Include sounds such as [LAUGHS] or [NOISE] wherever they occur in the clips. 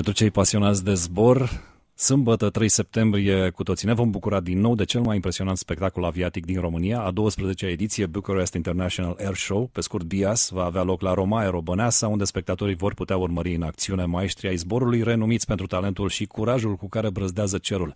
Pentru cei pasionați de zbor, Sâmbătă, 3 septembrie, cu toții ne vom bucura din nou de cel mai impresionant spectacol aviatic din România. A 12-a ediție Bucharest International Air Show, pe scurt BIAS, va avea loc la Roma, Aerobăneasa, unde spectatorii vor putea urmări în acțiune maestria ai zborului renumiți pentru talentul și curajul cu care brăzdează cerul.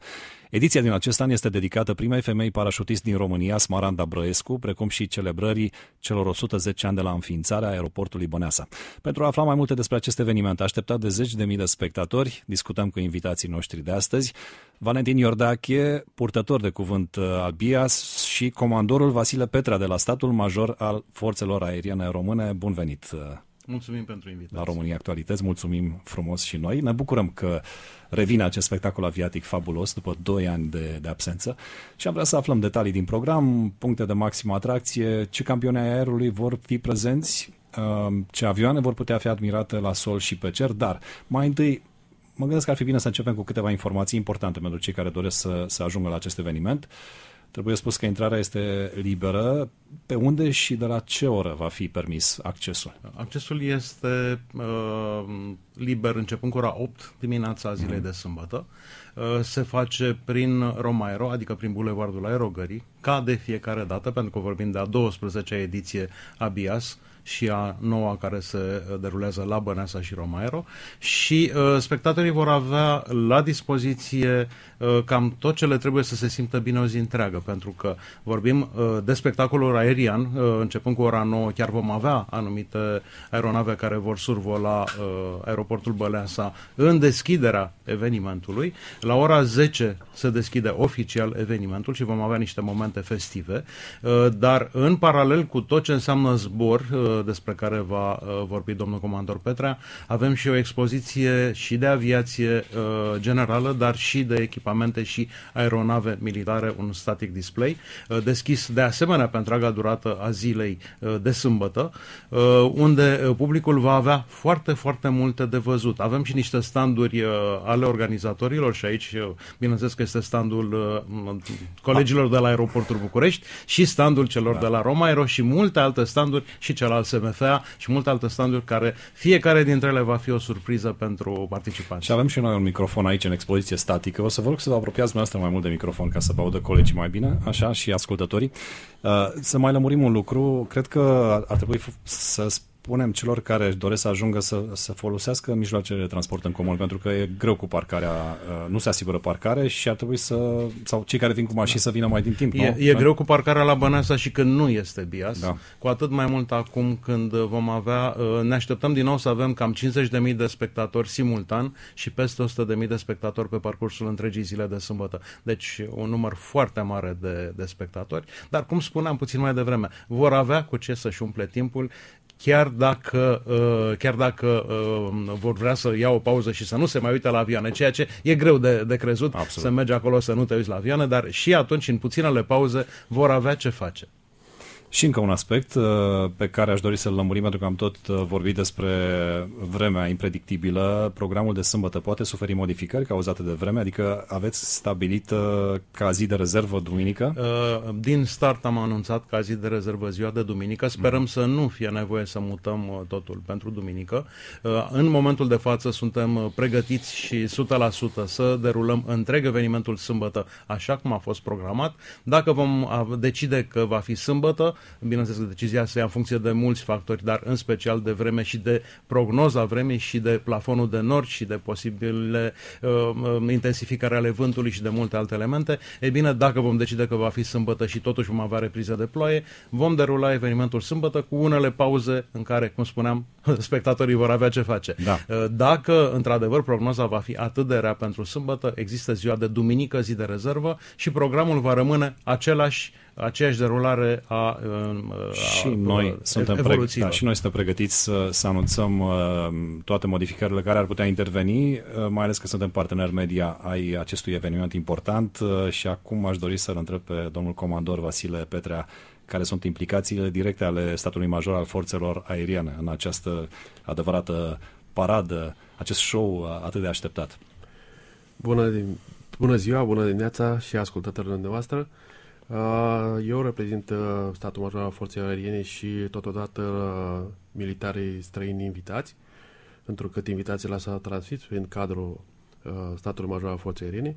Ediția din acest an este dedicată primei femei parașutist din România, Smaranda Brăescu, precum și celebrării celor 110 ani de la înființarea aeroportului Băneasa. Pentru a afla mai multe despre acest eveniment așteptat de zeci de mii de spectatori, discutăm cu invitații noștri de astăzi, Valentin Iordache, purtător de cuvânt uh, al BIAS și comandorul Vasile Petra de la statul major al Forțelor Aeriene Române. Bun venit! Uh, mulțumim pentru invitație. La România Actualități, mulțumim frumos și noi. Ne bucurăm că revine acest spectacol aviatic fabulos după 2 ani de, de absență și am vrea să aflăm detalii din program, puncte de maximă atracție, ce campioni aerului vor fi prezenți, uh, ce avioane vor putea fi admirate la sol și pe cer, dar mai întâi mă gândesc că ar fi bine să începem cu câteva informații importante pentru cei care doresc să, să ajungă la acest eveniment. Trebuie spus că intrarea este liberă. Pe unde și de la ce oră va fi permis accesul? Accesul este uh, liber începând cu ora 8 dimineața zilei mm. de sâmbătă. Uh, se face prin Romaero, adică prin Bulevardul Aerogării, ca de fiecare dată, pentru că vorbim de a 12-a ediție a BIAS. Uh, și a noua care se uh, derulează la Băneasa și Romaero și uh, spectatorii vor avea la dispoziție uh, cam tot ce le trebuie să se simtă bine o zi întreagă, pentru că vorbim uh, de spectacolul aerian, uh, începând cu ora 9 chiar vom avea anumite aeronave care vor survola uh, aeroportul Băneasa în deschiderea evenimentului. La ora 10 se deschide oficial evenimentul și vom avea niște momente festive, uh, dar în paralel cu tot ce înseamnă zbor, uh, despre care va uh, vorbi domnul comandor Petrea. Avem și o expoziție și de aviație uh, generală, dar și de echipamente și aeronave militare, un static display, uh, deschis de asemenea pe întreaga durată a zilei de sâmbătă, unde publicul va avea foarte, foarte multe de văzut. Avem și niște standuri ale organizatorilor și aici, bineînțeles că este standul colegilor de la aeroportul București și standul celor da. de la Romaero și multe alte standuri și cel al SMFA și multe alte standuri care fiecare dintre ele va fi o surpriză pentru participanți. Și avem și noi un microfon aici în expoziție statică. O să vă rog să vă apropiați dumneavoastră mai mult de microfon ca să vă audă colegii mai bine, așa și ascultătorii. Uh, să mai lămurim un lucru. Cred că ar trebui să spunem celor care își doresc să ajungă să, să folosească mijloacele de transport în comun, pentru că e greu cu parcarea, uh, nu se asigură parcare și ar trebui să, sau cei care vin cu mașini da. să vină mai din timp, E, nu? e da? greu cu parcarea la Băneasa și când nu este bias, da. cu atât mai mult acum când vom avea, uh, ne așteptăm din nou să avem cam 50.000 de spectatori simultan și peste 100.000 de spectatori pe parcursul întregii zile de sâmbătă. Deci un număr foarte mare de, de spectatori, dar cum spuneam puțin mai devreme, vor avea cu ce să-și umple timpul chiar dacă, uh, chiar dacă uh, vor vrea să ia o pauză și să nu se mai uite la avioane, ceea ce e greu de, de crezut Absolut. să mergi acolo să nu te uiți la avioane, dar și atunci, în puținele pauze, vor avea ce face. Și încă un aspect uh, pe care aș dori să-l lămurim, pentru că am tot uh, vorbit despre vremea impredictibilă. Programul de sâmbătă poate suferi modificări cauzate de vreme, adică aveți stabilit uh, ca zi de rezervă duminică? Din start am anunțat ca zi de rezervă ziua de duminică. Sperăm mm-hmm. să nu fie nevoie să mutăm totul pentru duminică. În momentul de față suntem pregătiți și 100% să derulăm întreg evenimentul sâmbătă, așa cum a fost programat. Dacă vom decide că va fi sâmbătă, bineînțeles că decizia se ia în funcție de mulți factori, dar în special de vreme și de prognoza vremei și de plafonul de nord și de posibile uh, intensificare ale vântului și de multe alte elemente. E bine, dacă vom decide că va fi sâmbătă și totuși vom avea repriză de ploaie, vom derula evenimentul sâmbătă cu unele pauze în care, cum spuneam, [LAUGHS] spectatorii vor avea ce face. Da. Uh, dacă, într-adevăr, prognoza va fi atât de rea pentru sâmbătă, există ziua de duminică, zi de rezervă și programul va rămâne același aceeași derulare a, uh, a și a, noi a, suntem pregătiți, da, și noi suntem pregătiți să, să anunțăm uh, toate modificările care ar putea interveni, uh, mai ales că suntem parteneri media ai acestui eveniment important uh, și acum aș dori să-l întreb pe domnul comandor Vasile Petrea care sunt implicațiile directe ale statului major al forțelor aeriene în această adevărată paradă, acest show atât de așteptat. Bună, bună ziua, bună dimineața și ascultătorilor dumneavoastră. Uh, Uh, eu reprezint uh, statul major al forței aeriene și totodată uh, militarii străini invitați, pentru că invitațiile s-a transmis în cadrul statului major al forței aeriene.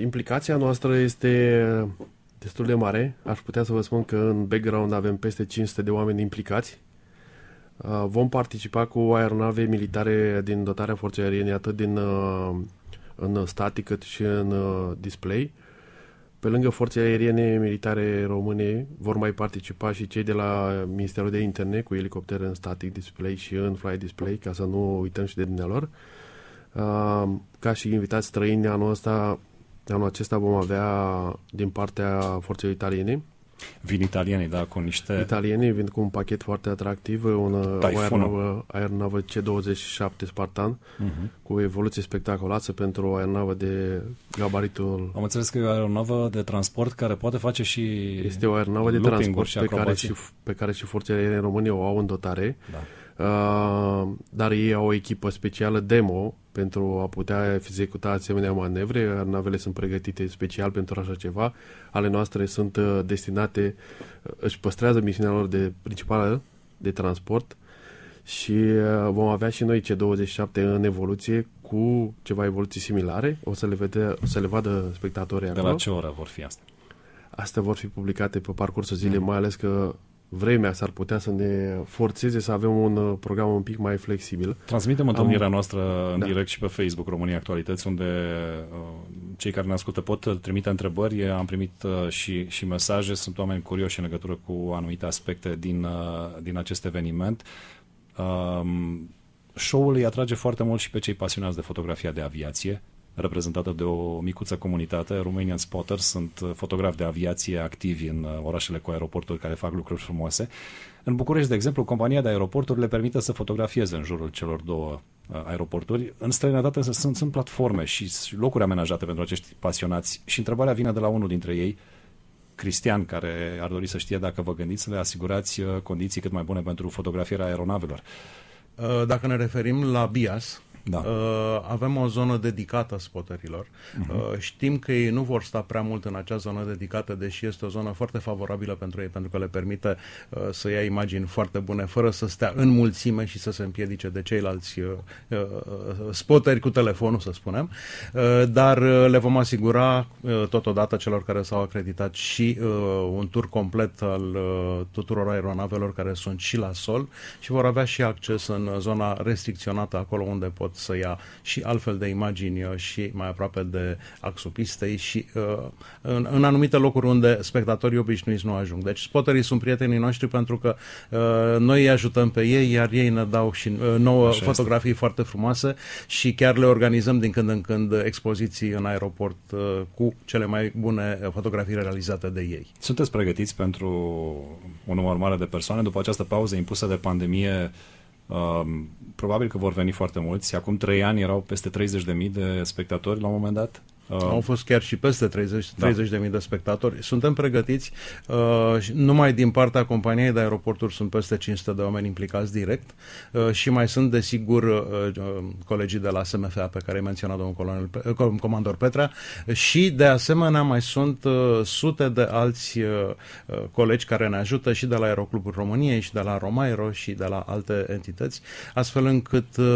Implicația noastră este destul de mare. Aș putea să vă spun că în background avem peste 500 de oameni implicați. Vom participa cu aeronave militare din dotarea forței aeriene, atât din, în static cât și în display. Uh, pe lângă forțele aeriene militare române vor mai participa și cei de la Ministerul de Interne cu elicoptere în static display și în fly display, ca să nu uităm și de dumnealor. Uh, ca și invitați străini anul, ăsta, anul acesta vom avea din partea forțelor italiene Vin italienii, da, cu niște... Italienii vin cu un pachet foarte atractiv, un aeronavă, aeronavă C-27 Spartan, uh-huh. cu evoluție spectaculoasă pentru o aeronavă de gabaritul... Am înțeles că e o aeronavă de transport care poate face și... Este o aeronavă de transport pe care, și, pe care și forțele aeriene României o au în dotare, da. uh, dar ei au o echipă specială demo pentru a putea executa asemenea manevre. Navele sunt pregătite special pentru așa ceva. Ale noastre sunt uh, destinate, uh, își păstrează misiunea lor de principală de transport și uh, vom avea și noi C27 în evoluție cu ceva evoluții similare. O să le, vede, o să le vadă spectatorii de acolo. De la ce oră vor fi astea? Astea vor fi publicate pe parcursul zilei, mm. mai ales că vremea s-ar putea să ne forțeze să avem un uh, program un pic mai flexibil. Transmitem întâlnirea Am... noastră în da. direct și pe Facebook România Actualități, unde uh, cei care ne ascultă pot trimite întrebări. Am primit uh, și, și mesaje, sunt oameni curioși în legătură cu anumite aspecte din, din acest eveniment. Um, show-ul îi atrage foarte mult și pe cei pasionați de fotografia de aviație, reprezentată de o micuță comunitate. Romanian Spotters sunt uh, fotografi de aviație activi în uh, orașele cu aeroporturi care fac lucruri frumoase. În București, de exemplu, compania de aeroporturi le permite să fotografieze în jurul celor două uh, aeroporturi. În străinătate sunt, sunt platforme și locuri amenajate pentru acești pasionați și întrebarea vine de la unul dintre ei, Cristian, care ar dori să știe dacă vă gândiți să le asigurați condiții cât mai bune pentru fotografierea aeronavelor. Dacă ne referim la BIAS, da. Uh, avem o zonă dedicată spotărilor. Uh-huh. Știm că ei nu vor sta prea mult în acea zonă dedicată, deși este o zonă foarte favorabilă pentru ei, pentru că le permite uh, să ia imagini foarte bune, fără să stea în mulțime și să se împiedice de ceilalți uh, spoteri cu telefonul, să spunem. Dar le vom asigura totodată celor care s-au acreditat și un tur complet al tuturor aeronavelor care sunt și la sol și vor avea și acces în zona restricționată, acolo unde pot pot să ia și altfel de imagini uh, și mai aproape de axul pistei și uh, în, în anumite locuri unde spectatorii obișnuiți nu ajung. Deci spotterii sunt prietenii noștri pentru că uh, noi îi ajutăm pe ei, iar ei ne dau și nouă Așa fotografii este. foarte frumoase și chiar le organizăm din când în când expoziții în aeroport cu cele mai bune fotografii realizate de ei. Sunteți pregătiți pentru un număr mare de persoane după această pauză impusă de pandemie? Um, probabil că vor veni foarte mulți. Acum trei ani erau peste 30.000 de spectatori la un moment dat. Uh, Au fost chiar și peste 30, da. 30 de mii de spectatori. Suntem pregătiți, uh, numai din partea companiei de aeroporturi sunt peste 500 de oameni implicați direct uh, și mai sunt, desigur, uh, uh colegii de la SMFA pe care ai menționat domnul colonel, uh, comandor Petra și, de asemenea, mai sunt uh, sute de alți uh, uh, colegi care ne ajută și de la Aeroclubul României și de la Romairo și de la alte entități, astfel încât uh,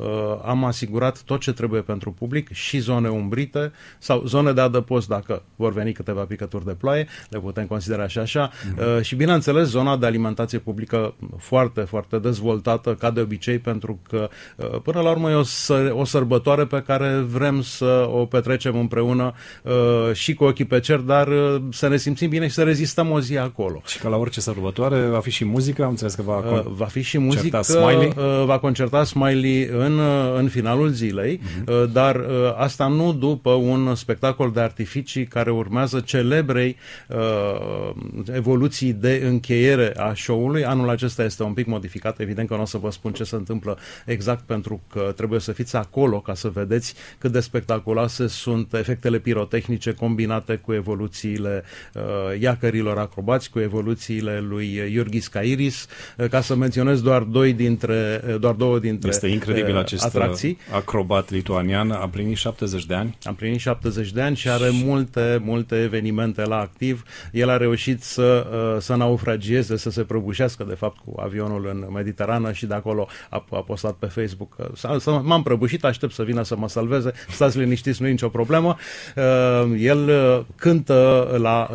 uh, am asigurat tot ce trebuie pentru public și zone umbrite, sau zone de adăpost dacă vor veni câteva picături de ploaie, le putem considera și așa. Mm-hmm. și bineînțeles zona de alimentație publică foarte, foarte dezvoltată ca de obicei pentru că uh, până la urmă e o, o sărbătoare pe care vrem să o petrecem împreună uh, și cu ochii pe cer, dar să ne simțim bine și să rezistăm o zi acolo. Și că la orice sărbătoare va fi și muzică, am înțeles că va, con- va fi și muzică, Smiley. va concerta Smiley în, în finalul zilei, mm-hmm. dar asta nu după un spectacol de artificii care urmează celebrei uh, evoluții de încheiere a show-ului. Anul acesta este un pic modificat, evident că nu o să vă spun ce se întâmplă exact pentru că trebuie să fiți acolo ca să vedeți cât de spectaculoase sunt efectele pirotehnice combinate cu evoluțiile uh, iacărilor acrobați, cu evoluțiile lui Iurghis Cairis, uh, ca să menționez doar doi dintre, uh, doar două dintre Este incredibil uh, acest uh, atracții. acrobat lituanian, a primit 70 de ani. Am împlinit 70 de ani și are multe, multe evenimente la activ. El a reușit să, uh, să naufragieze, să se prăbușească, de fapt, cu avionul în Mediterană și de acolo a, a postat pe Facebook. Uh, m-am prăbușit, aștept să vină să mă salveze, stați liniștiți, nu e nicio problemă. Uh, el cântă la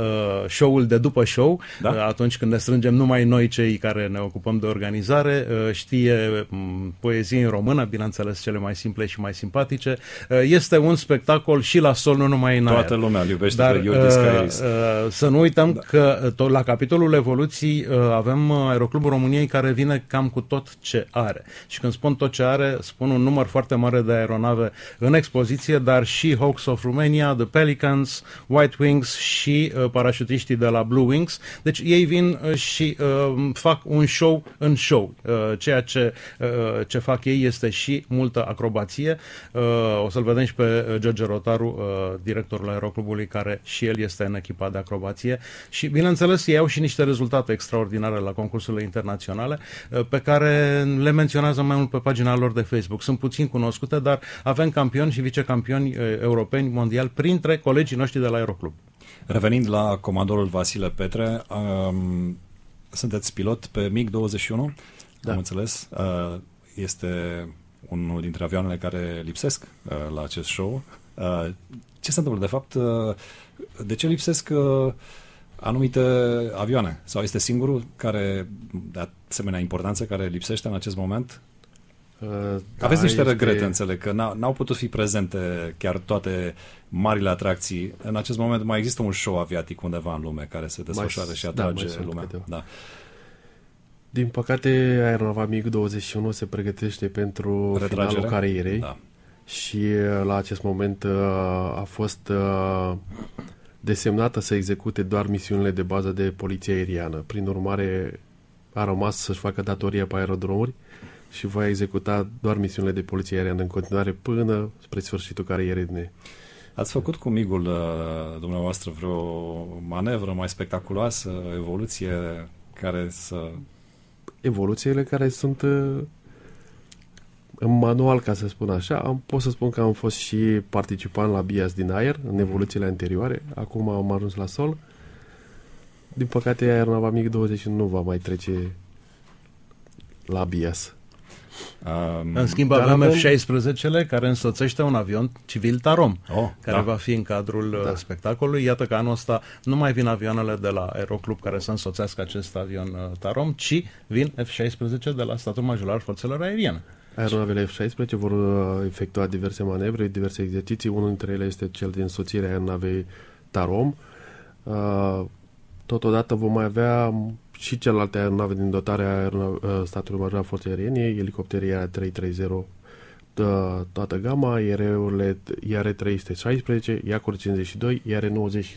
show-ul de după show, da? atunci când ne strângem numai noi cei care ne ocupăm de organizare, știe mm, poezii în română, bineînțeles cele mai simple și mai simpatice. Este un spectacol și la sol, nu numai în Toată aer. Toată lumea iubește Dar, pe Iurgis uh, Cairis. Uh, să nu uităm da. că uh, tot la capitolul evoluții avem Aeroclubul României care vine cam cu tot ce are. Și când spun tot ce are, spun un număr foarte mare de aeronave în expoziție, dar și Hawks of Romania, The Pelicans, White Wings și parașutiștii de la Blue Wings. Deci ei vin și fac un show în show. Ceea ce, ce fac ei este și multă acrobație. O să-l vedem și pe George Rotar Tătaru, uh, directorul aeroclubului, care și el este în echipa de acrobație și, bineînțeles, ei au și niște rezultate extraordinare la concursurile internaționale uh, pe care le menționează mai mult pe pagina lor de Facebook. Sunt puțin cunoscute, dar avem campioni și vicecampioni uh, europeni, mondiali, printre colegii noștri de la Aeroclub. Revenind la comandorul Vasile Petre, um, sunteți pilot pe MiG-21, da. am înțeles. Uh, este unul dintre avioanele care lipsesc uh, la acest show. Uh, ce se întâmplă? De fapt, uh, de ce lipsesc uh, anumite avioane? Sau este singurul care, de asemenea importanță, care lipsește în acest moment? Da, Aveți niște este... regrete, înțeleg, că n-au, putut fi prezente chiar toate marile atracții. În acest moment mai există un show aviatic undeva în lume care se desfășoară și da, atrage da, lumea. Da. Din păcate, aeronava MiG-21 se pregătește pentru Retragere? finalul carierei. Da și uh, la acest moment uh, a fost uh, desemnată să execute doar misiunile de bază de poliție aeriană. Prin urmare, a rămas să-și facă datoria pe aerodromuri și va executa doar misiunile de poliție aeriană în continuare până spre sfârșitul carierei de Ați făcut cu migul dumneavoastră vreo manevră mai spectaculoasă, evoluție care să... Evoluțiile care sunt în manual, ca să spun așa, am, pot să spun că am fost și participant la Bias din aer, în evoluțiile anterioare. Acum am ajuns la sol. Din păcate, nava mic 20 nu va mai trece la Bias. Um, în schimb avem avem... F-16-le care însoțește un avion civil Tarom, oh, care da. va fi în cadrul da. Uh, spectacolului. Iată că anul ăsta nu mai vin avioanele de la Aeroclub care să însoțească acest avion uh, Tarom, ci vin F-16 de la statul majorar forțelor aeriene. Aeronavele F-16 vor uh, efectua diverse manevre, diverse exerciții. Unul dintre ele este cel din soțirea aeronavei Tarom. Uh, totodată vom mai avea și celelalte aeronave din dotarea uh, statului major al forței aeriene, elicopterii A330 toată gama, IR-urile IR-316, IACUR-52, IR-99,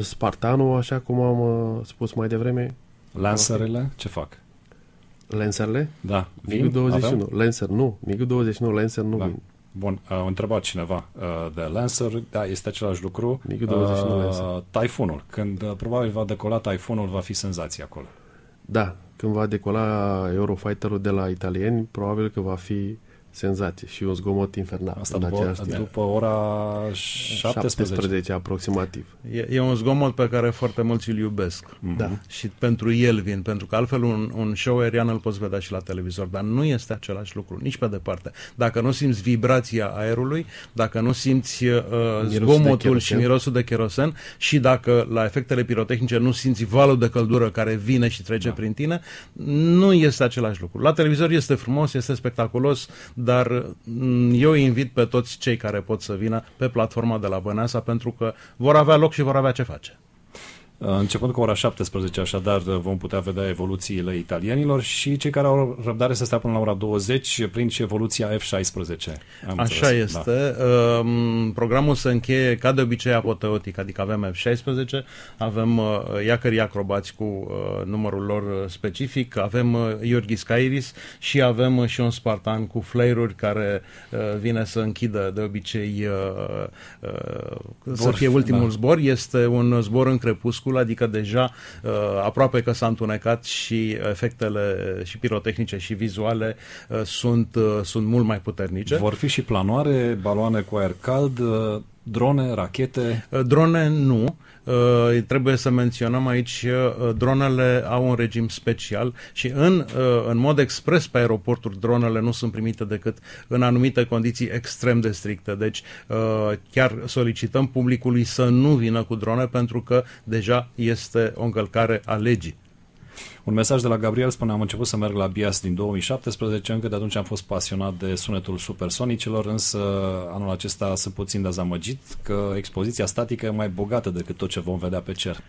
Spartanul, așa cum am spus mai devreme. Lansarele, ce fac? Lancerle? Da. mig 21. Avem? Lancer nu. mig 21, Lancer nu da. Bun, a uh, întrebat cineva uh, de Lancer, da, este același lucru. MiG-21, uh, Lancer. Taifunul, Când uh, probabil va decola Taifunul, va fi senzația acolo. Da, când va decola Eurofighterul de la italieni, probabil că va fi senzație și un zgomot infernal. Asta în după, după ora 17. 17 aproximativ. E, e un zgomot pe care foarte mulți îl iubesc. Mhm. Da. Și pentru el vin, pentru că altfel un, un show aerian îl poți vedea și la televizor, dar nu este același lucru, nici pe departe. Dacă nu simți vibrația aerului, dacă nu simți uh, zgomotul și mirosul de cherosen și dacă la efectele pirotehnice nu simți valul de căldură care vine și trece da. prin tine, nu este același lucru. La televizor este frumos, este spectaculos, dar mm, eu invit pe toți cei care pot să vină pe platforma de la Băneasa pentru că vor avea loc și vor avea ce face. Uh, începând cu ora 17, așadar, uh, vom putea vedea evoluțiile italienilor și cei care au răbdare să stea până la ora 20 prin și evoluția F-16. Am Așa înțeles. Da. este. Da. Programul se încheie ca de obicei apoteotic, adică avem F-16, avem uh, iacării acrobați cu numărul lor specific, avem Iorghis Kairis și avem și un Spartan cu flairuri care vine să închidă de obicei să fie ultimul da. zbor. Este un zbor încrepus minuscul, adică deja uh, aproape că s-a întunecat și efectele și pirotehnice și vizuale uh, sunt, uh, sunt mult mai puternice. Vor fi și planoare, baloane cu aer cald, uh Drone, rachete? Uh, drone nu. Uh, trebuie să menționăm aici, uh, dronele au un regim special și în, în mod expres pe aeroporturi dronele nu sunt primite decât în anumite condiții extrem de stricte. Deci chiar solicităm publicului să nu vină cu drone pentru că deja este o încălcare a legii. Un mesaj de la Gabriel spune, am început să merg la Bias din 2017, încă de atunci am fost pasionat de sunetul supersonicilor, însă anul acesta sunt puțin dezamăgit că expoziția statică e mai bogată decât tot ce vom vedea pe cer.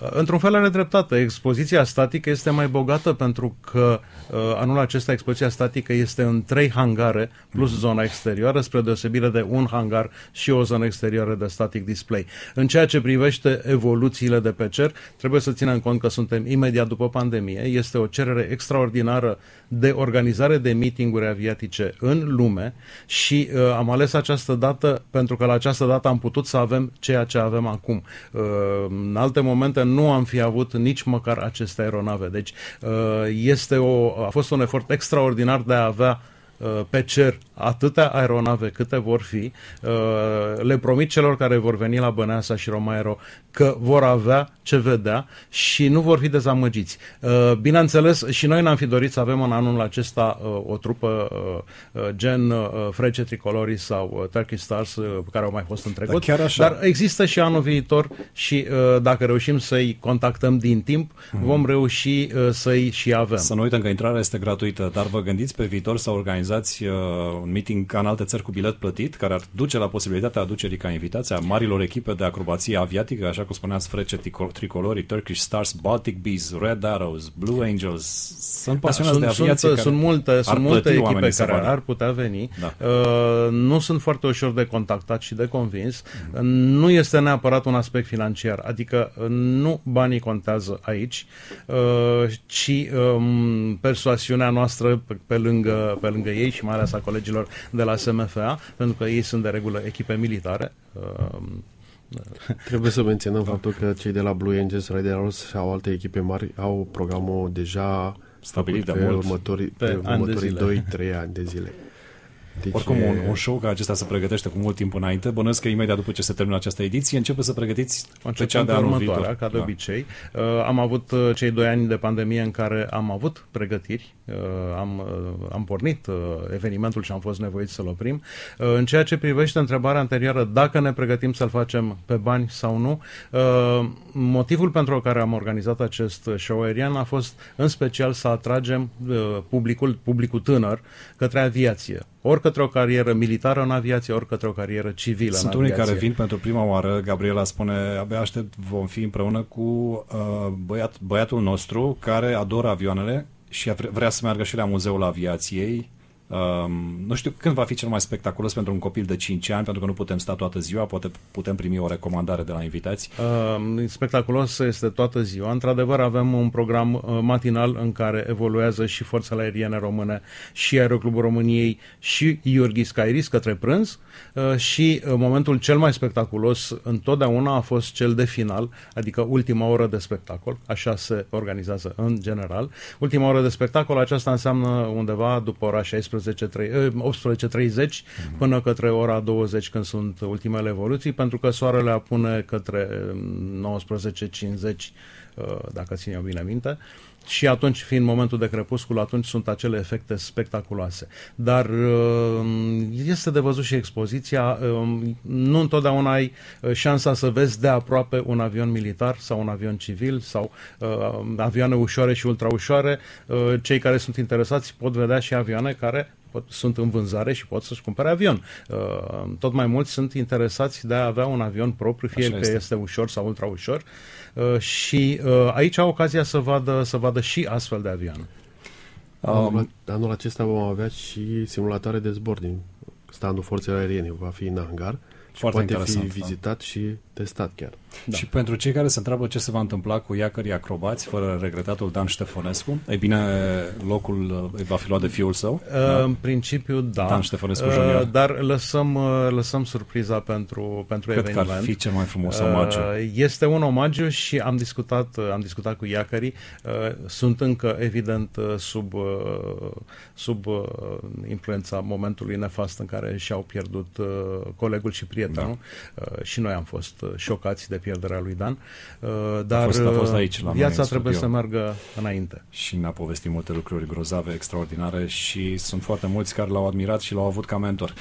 Uh, într-un fel are dreptate. Expoziția statică este mai bogată pentru că uh, anul acesta expoziția statică este în trei hangare plus mhm. zona exterioară, spre deosebire de un hangar și o zonă exterioară de static display. În ceea ce privește evoluțiile de pe cer, trebuie să ținem cont că suntem imediat după pandemie. Este o cerere extraordinară de organizare de mitinguri aviatice în lume și uh, am ales această dată pentru că la această dată am putut să avem ceea ce avem acum. Uh, în alte momente nu am fi avut nici măcar aceste aeronave. Deci uh, este o, a fost un efort extraordinar de a avea Uh, pe cer atâtea aeronave câte vor fi. Uh, le promit celor care vor veni la Băneasa și Romaero că vor avea ce vedea și nu vor fi dezamăgiți. Uh, bineînțeles, și noi ne-am fi dorit să avem în anul acesta o trupă gen Frece Tricolorii sau Turkey Stars, care au mai fost în da, trecut. Da, Dar există și anul viitor și dacă reușim să-i contactăm din timp, mm-hmm. vom reuși să-i și avem. Să nu uităm că intrarea este gratuită, dar vă gândiți pe viitor să organizați organizați uh, un meeting ca în alte țări cu bilet plătit, care ar duce la posibilitatea aducerii ca invitația marilor echipe de acrobație aviatică, așa cum spuneați, frece tricolorii, Turkish Stars, Baltic Bees, Red Arrows, Blue Angels. Sunt da, pasionați da, de aviație. Sunt, care sunt multe, sunt multe echipe care ar putea veni. Da. Uh, nu sunt foarte ușor de contactat și de convins. Mm-hmm. Nu este neapărat un aspect financiar, adică uh, nu banii contează aici, uh, ci um, persoasiunea noastră pe lângă, pe lângă ei și mai ales a colegilor de la SMFA, pentru că ei sunt de regulă echipe militare. Um, Trebuie să menționăm faptul că cei de la Blue Angels, Raiders sau alte echipe mari au programul deja stabilit de pe mult. următorii, pe, pe următorii 2-3 ani de zile. Deci Oricum, e... un, un show ca acesta se pregătește cu mult timp înainte. Bănuiesc că imediat după ce se termină această ediție, începe să pregătiți pe cea de anul viitor. Ca de da. obicei, uh, am avut uh, cei doi ani de pandemie în care am avut pregătiri, uh, am, uh, am pornit uh, evenimentul și am fost nevoit să-l oprim. Uh, în ceea ce privește întrebarea anterioară, dacă ne pregătim să-l facem pe bani sau nu, uh, motivul pentru care am organizat acest show aerian a fost în special să atragem uh, publicul, publicul tânăr către aviație. Or către o carieră militară în aviație, ori către o carieră civilă Sunt în unii aviație. care vin pentru prima oară, Gabriela spune, abia aștept, vom fi împreună cu uh, băiat, băiatul nostru care adoră avioanele și vrea să meargă și la Muzeul Aviației Um, nu știu când va fi cel mai spectaculos pentru un copil de 5 ani, pentru că nu putem sta toată ziua, poate putem primi o recomandare de la invitați. Um, spectaculos este toată ziua. Într-adevăr, avem un program uh, matinal în care evoluează și Forțele Aeriene Române, și Aeroclubul României, și Iorghi Skyris către prânz. Uh, și uh, momentul cel mai spectaculos întotdeauna a fost cel de final, adică ultima oră de spectacol. Așa se organizează în general. Ultima oră de spectacol, aceasta înseamnă undeva după ora 16 18.30 mm-hmm. Eh, până către ora 20 când sunt ultimele evoluții, pentru că soarele apune către 19.50 mm, eh, dacă țin eu bine minte și atunci, fiind momentul de crepuscul, atunci sunt acele efecte spectaculoase. Dar uh, este de văzut și expoziția. Uh, nu întotdeauna ai uh, șansa să vezi de aproape un avion militar sau un avion civil sau avioane ușoare și ultraușoare. Cei care sunt interesați pot vedea și avioane care pot, sunt în vânzare și pot să-și cumpere avion. Uh, tot mai mulți sunt interesați de a avea un avion propriu, fie Așa că este. este ușor sau ultra ușor. Uh, și uh, aici au ocazia să vadă, să vadă și astfel de avion. Um, anul acesta vom avea și simulatoare de zbor din standul forțelor aeriene. Va fi în hangar și poate fi da. vizitat da. și testat chiar. Da. Și pentru cei care se întreabă ce se va întâmpla cu iacării acrobați fără regretatul Dan Ștefănescu, ei bine, locul uh, va fi luat de fiul său? Uh, da? În principiu, da. Dan Ștefănescu uh, Dar lăsăm, uh, lăsăm surpriza pentru, pentru Cred eveniment. Cred că ar fi cel mai frumos omagiu. Uh, este un omagiu și am discutat, uh, am discutat cu iacării. Sunt încă, evident, sub, sub influența momentului nefast în care și-au pierdut colegul și prietenul da. și noi am fost Uh, șocați de pierderea lui Dan, uh, dar a fost, a fost uh, aici, la viața noi, trebuie studio. să meargă înainte. Și ne-a povestit multe lucruri grozave, extraordinare și sunt foarte mulți care l-au admirat și l-au avut ca mentor.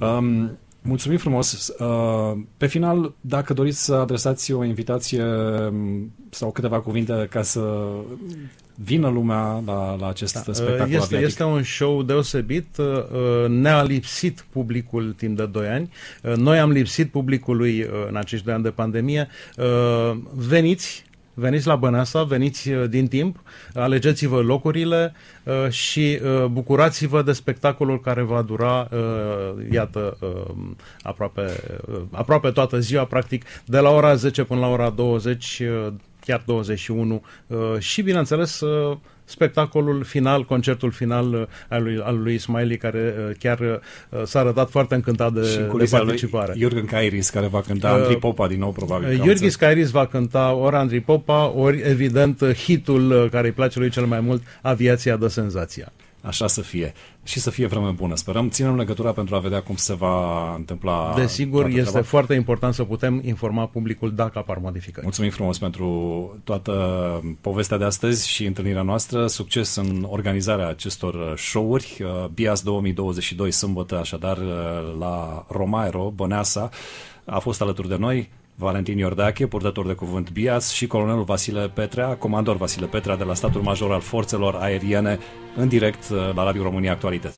Um, Mulțumim frumos. Uh, pe final, dacă doriți să adresați o invitație um, sau câteva cuvinte ca să vină lumea la, la acest da, spectacol este, aviatic. Este un show deosebit. Uh, uh, ne-a lipsit publicul timp de 2 ani. Noi am lipsit publicului în acești 2 ani de pandemie. Veniți, veniți la Băneasa, veniți uh, din timp, alegeți-vă locurile uh, și uh, bucurați-vă de spectacolul care va dura, iată, aproape, aproape toată ziua, practic, de la ora 10 până la ora 20, chiar 21 și, bineînțeles, spectacolul final, concertul final uh, al lui, al lui Ismaili, care uh, chiar uh, s-a arătat foarte încântat de, de participare. Iurgen Cairis, care va cânta Andri Popa din nou, probabil. Iurgen Cairis va cânta ori Andri Popa, ori, evident, hitul care îi place lui cel mai mult, Aviația de senzația. Așa să fie. Și să fie vreme bună. Sperăm, ținem legătura pentru a vedea cum se va întâmpla. Desigur, este treaba. foarte important să putem informa publicul dacă apar modificări. Mulțumim frumos pentru toată povestea de astăzi și întâlnirea noastră. Succes în organizarea acestor show-uri. Bias 2022, sâmbătă, așadar, la Romairo, Băneasa, a fost alături de noi. Valentin Iordache, purtător de cuvânt Bias, și colonelul Vasile Petrea, comandor Vasile Petrea de la statul major al forțelor aeriene, în direct uh, la Radio România Actualități.